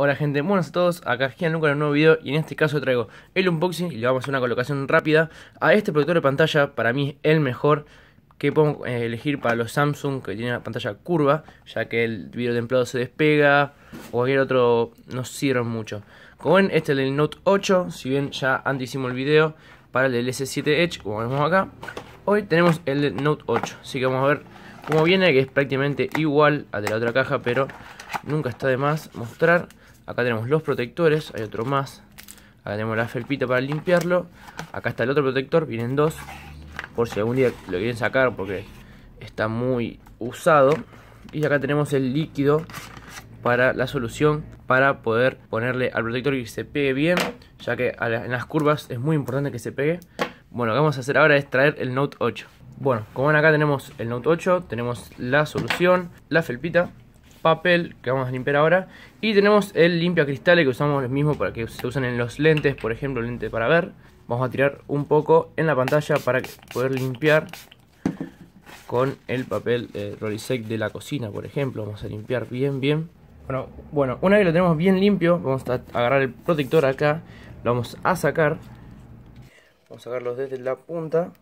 Hola gente, buenas a todos, acá Gian Luca en un nuevo video y en este caso traigo el unboxing y le vamos a hacer una colocación rápida a este protector de pantalla, para mí el mejor que puedo eh, elegir para los Samsung que tienen la pantalla curva, ya que el video templado se despega o cualquier otro no sirve mucho. Como ven, este es el Note 8, si bien ya antes hicimos el video para el del S7 Edge, como vemos acá, hoy tenemos el Note 8, así que vamos a ver cómo viene, que es prácticamente igual al de la otra caja, pero nunca está de más mostrar. Acá tenemos los protectores, hay otro más. Acá tenemos la felpita para limpiarlo. Acá está el otro protector, vienen dos. Por si algún día lo quieren sacar porque está muy usado. Y acá tenemos el líquido para la solución para poder ponerle al protector y que se pegue bien. Ya que en las curvas es muy importante que se pegue. Bueno, lo que vamos a hacer ahora es traer el Note 8. Bueno, como ven acá tenemos el Note 8, tenemos la solución, la felpita papel que vamos a limpiar ahora. Y tenemos el limpia cristales que usamos los mismos para que se usen en los lentes, por ejemplo, lente para ver. Vamos a tirar un poco en la pantalla para poder limpiar con el papel Rolisec de la cocina, por ejemplo. Vamos a limpiar bien, bien. Bueno, bueno, una vez lo tenemos bien limpio, vamos a agarrar el protector acá, lo vamos a sacar. Vamos a sacarlo desde la punta.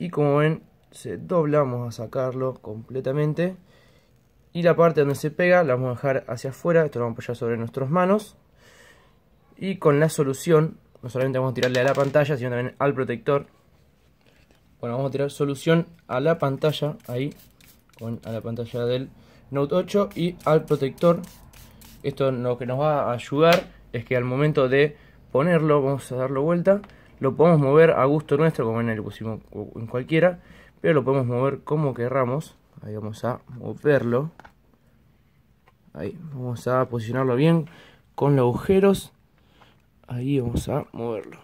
Y como ven, se doblamos a sacarlo completamente y la parte donde se pega la vamos a dejar hacia afuera, esto lo vamos a apoyar sobre nuestras manos y con la solución, no solamente vamos a tirarle a la pantalla, sino también al protector bueno, vamos a tirar solución a la pantalla, ahí, con, a la pantalla del Note 8 y al protector esto lo que nos va a ayudar es que al momento de ponerlo, vamos a darlo vuelta lo podemos mover a gusto nuestro, como en el pusimos en cualquiera pero lo podemos mover como querramos Ahí vamos a moverlo. Ahí, vamos a posicionarlo bien con los agujeros. Ahí vamos a moverlo.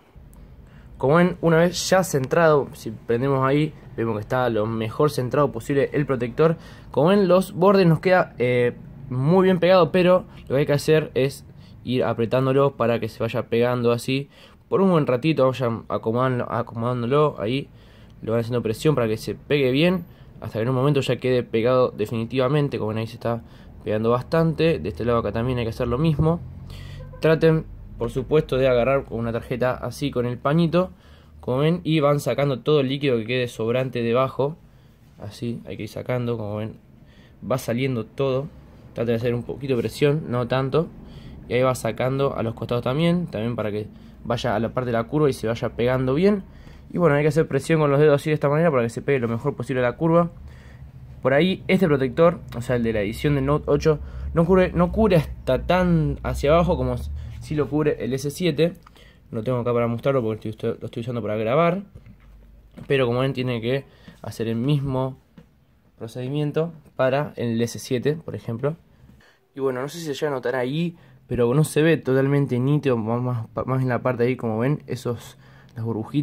Como ven, una vez ya centrado, si prendemos ahí, vemos que está lo mejor centrado posible el protector. Como ven, los bordes nos queda eh, muy bien pegado, pero lo que hay que hacer es ir apretándolo para que se vaya pegando así. Por un buen ratito vayan acomodándolo ahí. Lo van haciendo presión para que se pegue bien hasta que en un momento ya quede pegado definitivamente, como ven ahí se está pegando bastante, de este lado acá también hay que hacer lo mismo. Traten, por supuesto, de agarrar con una tarjeta así con el pañito, como ven, y van sacando todo el líquido que quede sobrante debajo, así hay que ir sacando, como ven, va saliendo todo, traten de hacer un poquito de presión, no tanto, y ahí va sacando a los costados también, también para que vaya a la parte de la curva y se vaya pegando bien. Y bueno, hay que hacer presión con los dedos así de esta manera para que se pegue lo mejor posible a la curva. Por ahí, este protector, o sea, el de la edición del Note 8, no cubre, no cubre hasta tan hacia abajo como si lo cubre el S7. Lo tengo acá para mostrarlo porque lo estoy usando para grabar. Pero como ven, tiene que hacer el mismo procedimiento para el S7, por ejemplo. Y bueno, no sé si se llega a notar ahí, pero no se ve totalmente nítido, más, más en la parte ahí, como ven, esos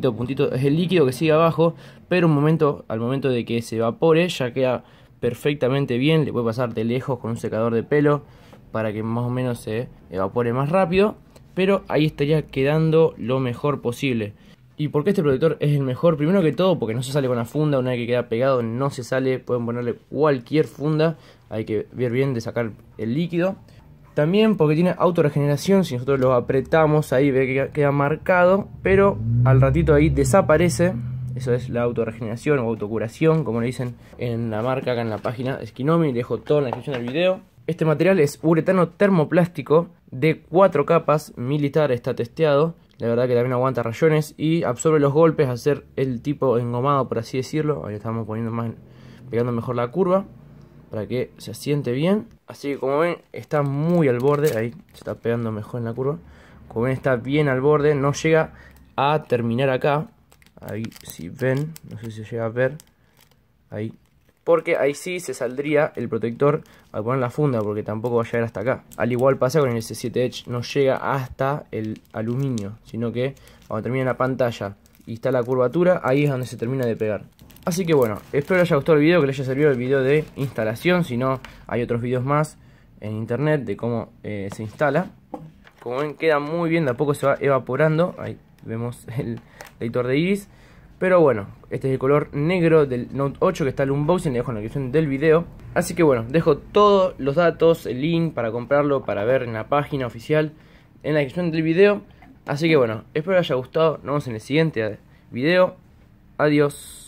las puntito es el líquido que sigue abajo, pero un momento, al momento de que se evapore ya queda perfectamente bien, le puede pasar de lejos con un secador de pelo para que más o menos se evapore más rápido, pero ahí estaría quedando lo mejor posible. ¿Y por qué este protector es el mejor? Primero que todo porque no se sale con la funda, una vez que queda pegado no se sale, pueden ponerle cualquier funda, hay que ver bien de sacar el líquido. También porque tiene autoregeneración, si nosotros lo apretamos ahí ve que queda marcado, pero al ratito ahí desaparece. Eso es la autoregeneración o autocuración, como le dicen en la marca acá en la página Skinomi. Dejo todo en la descripción del video. Este material es uretano termoplástico de cuatro capas, militar está testeado. La verdad que también aguanta rayones y absorbe los golpes, hacer el tipo engomado, por así decirlo. Ahí estamos poniendo más, pegando mejor la curva para que se siente bien. Así que como ven, está muy al borde, ahí se está pegando mejor en la curva. Como ven, está bien al borde, no llega a terminar acá. Ahí si ven, no sé si se llega a ver, ahí. Porque ahí sí se saldría el protector al poner la funda, porque tampoco va a llegar hasta acá. Al igual pasa con el S7 Edge, no llega hasta el aluminio, sino que cuando termina la pantalla y está la curvatura, ahí es donde se termina de pegar. Así que bueno, espero les haya gustado el video, que les haya servido el video de instalación. Si no, hay otros videos más en internet de cómo eh, se instala. Como ven, queda muy bien, de a poco se va evaporando. Ahí vemos el lector de iris. Pero bueno, este es el color negro del Note 8 que está el unboxing, le dejo en la descripción del video. Así que bueno, dejo todos los datos, el link para comprarlo, para ver en la página oficial, en la descripción del video. Así que bueno, espero les haya gustado, nos vemos en el siguiente video. Adiós.